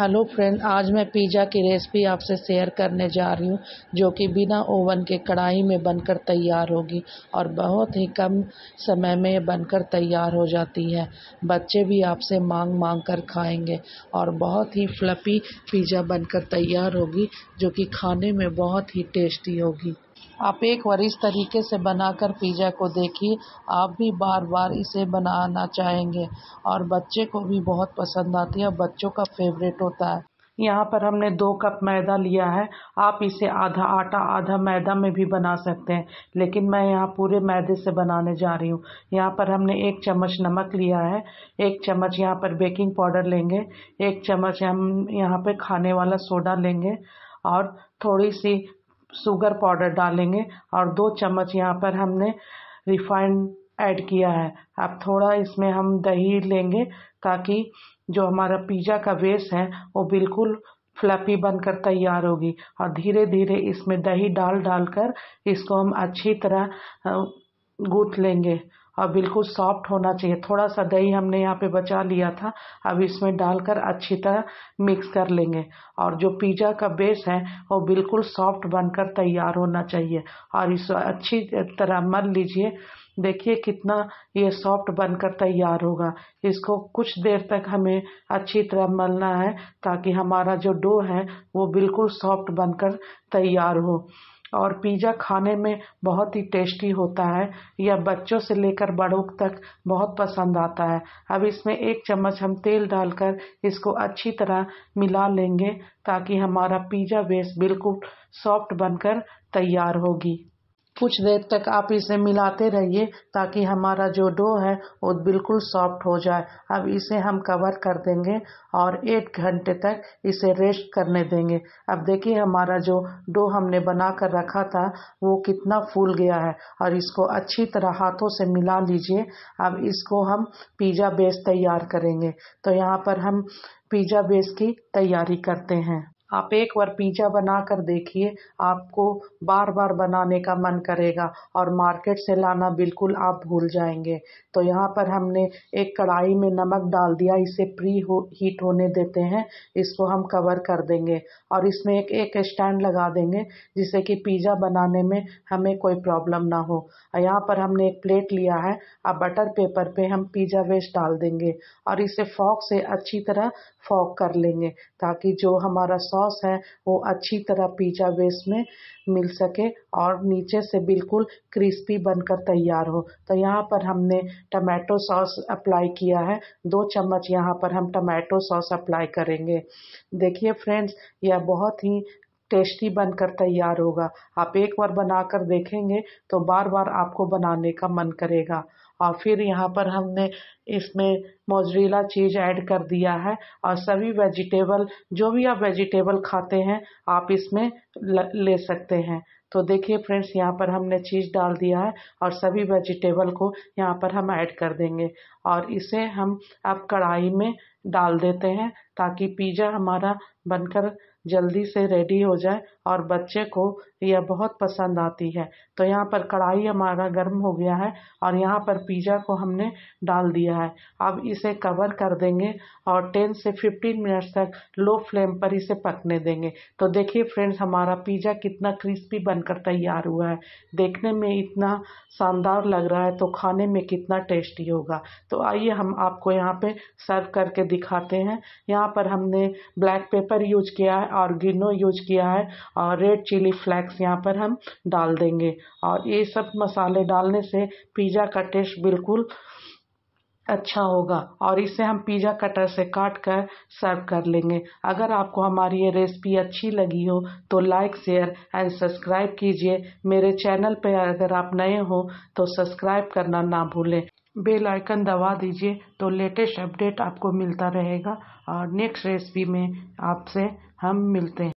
hello friend आज मैं pizza की रेसिपी आपसे शेयर करने जा रही हूँ जो कि बिना ओवन के कढ़ाई में बनकर तैयार होगी और बहुत ही कम समय में बनकर तैयार हो जाती है बच्चे भी आपसे मांग मांग कर खाएंगे और बहुत ही फ्लफ़ी पिज़्ज़ा बनकर तैयार होगी जो कि खाने में बहुत ही टेस्टी होगी आप एक बार इस तरीके से बनाकर पिज़्ज़ा को देखिए आप भी बार बार इसे बनाना चाहेंगे और बच्चे को भी बहुत पसंद आती है बच्चों का फेवरेट होता है यहाँ पर हमने दो कप मैदा लिया है आप इसे आधा आटा आधा मैदा में भी बना सकते हैं लेकिन मैं यहाँ पूरे मैदे से बनाने जा रही हूँ यहाँ पर हमने एक चम्मच नमक लिया है एक चम्मच यहाँ पर बेकिंग पाउडर लेंगे एक चम्मच हम यहाँ पर खाने वाला सोडा लेंगे और थोड़ी सी शुगर पाउडर डालेंगे और दो चम्मच यहाँ पर हमने रिफाइंड ऐड किया है अब थोड़ा इसमें हम दही लेंगे ताकि जो हमारा पिज़्ज़ा का बेस है वो बिल्कुल फ्लफ़ी बनकर तैयार होगी और धीरे धीरे इसमें दही डाल डाल कर इसको हम अच्छी तरह गूथ लेंगे और हाँ, बिल्कुल सॉफ्ट होना चाहिए थोड़ा सा दही हमने यहाँ पे बचा लिया था अब इसमें डालकर अच्छी तरह मिक्स कर लेंगे और जो पिज़्ज़ा का बेस है वो बिल्कुल सॉफ्ट बनकर तैयार होना चाहिए और इस अच्छी तरह मल लीजिए देखिए कितना ये सॉफ्ट बनकर तैयार होगा इसको कुछ देर तक हमें अच्छी तरह मलना है ताकि हमारा जो डो है वो बिल्कुल सॉफ्ट बनकर तैयार हो और पिज़्ज़ा खाने में बहुत ही टेस्टी होता है यह बच्चों से लेकर बड़ों तक बहुत पसंद आता है अब इसमें एक चम्मच हम तेल डालकर इसको अच्छी तरह मिला लेंगे ताकि हमारा पिज़्ज़ा बेस बिल्कुल सॉफ्ट बनकर तैयार होगी कुछ देर तक आप इसे मिलाते रहिए ताकि हमारा जो डो है वो बिल्कुल सॉफ्ट हो जाए अब इसे हम कवर कर देंगे और एक घंटे तक इसे रेस्ट करने देंगे अब देखिए हमारा जो डो हमने बना कर रखा था वो कितना फूल गया है और इसको अच्छी तरह हाथों से मिला लीजिए अब इसको हम पिज़्ज़ा बेस तैयार करेंगे तो यहाँ पर हम पिज़्ज़ा बेस की तैयारी करते हैं आप एक बार पिज़्ज़ा बना कर देखिए आपको बार बार बनाने का मन करेगा और मार्केट से लाना बिल्कुल आप भूल जाएंगे तो यहाँ पर हमने एक कढ़ाई में नमक डाल दिया इसे प्री हो हीट होने देते हैं इसको हम कवर कर देंगे और इसमें एक एक स्टैंड लगा देंगे जिससे कि पिज़्ज़ा बनाने में हमें कोई प्रॉब्लम ना हो यहाँ पर हमने एक प्लेट लिया है अब बटर पेपर पे हम पिज़्ज़ा वेस्ट डाल देंगे और इसे फॉक से अच्छी तरह फॉक कर लेंगे ताकि जो हमारा सॉस है वो अच्छी तरह पिज्ज़ा बेस में मिल सके और नीचे से बिल्कुल क्रिस्पी बनकर तैयार हो तो यहाँ पर हमने टमाटो सॉस अप्लाई किया है दो चम्मच यहाँ पर हम टमाटो सॉस अप्लाई करेंगे देखिए फ्रेंड्स यह बहुत ही टेस्टी बनकर तैयार होगा आप एक बार बनाकर देखेंगे तो बार बार आपको बनाने का मन करेगा और फिर यहाँ पर हमने इसमें मोजरीला चीज़ ऐड कर दिया है और सभी वेजिटेबल जो भी आप वेजिटेबल खाते हैं आप इसमें ले सकते हैं तो देखिए फ्रेंड्स यहाँ पर हमने चीज़ डाल दिया है और सभी वेजिटेबल को यहाँ पर हम ऐड कर देंगे और इसे हम अब कढ़ाई में डाल देते हैं ताकि पिज़्ज़ा हमारा बनकर जल्दी से रेडी हो जाए और बच्चे को यह बहुत पसंद आती है तो यहाँ पर कढ़ाई हमारा गर्म हो गया है और यहाँ पर पिज़्ज़ा को हमने डाल दिया है अब इसे कवर कर देंगे और 10 से 15 मिनट तक लो फ्लेम पर इसे पकने देंगे तो देखिए फ्रेंड्स हमारा पिज़्ज़ा कितना क्रिस्पी बनकर तैयार हुआ है देखने में इतना शानदार लग रहा है तो खाने में कितना टेस्टी होगा तो आइए हम आपको यहाँ पर सर्व करके दिखाते हैं यहाँ पर हमने ब्लैक पेपर यूज किया है और गिनो यूज किया है और रेड चिली फ्लेक्स यहाँ पर हम डाल देंगे और ये सब मसाले डालने से पिज़्ज़ा का टेस्ट बिल्कुल अच्छा होगा और इसे हम पिज़्ज़ा कटर से काट कर सर्व कर लेंगे अगर आपको हमारी ये रेसिपी अच्छी लगी हो तो लाइक शेयर एंड सब्सक्राइब कीजिए मेरे चैनल पर अगर आप नए हो तो सब्सक्राइब करना ना भूलें बेल आइकन दबा दीजिए तो लेटेस्ट अपडेट आपको मिलता रहेगा और नेक्स्ट रेसिपी में आपसे हम मिलते हैं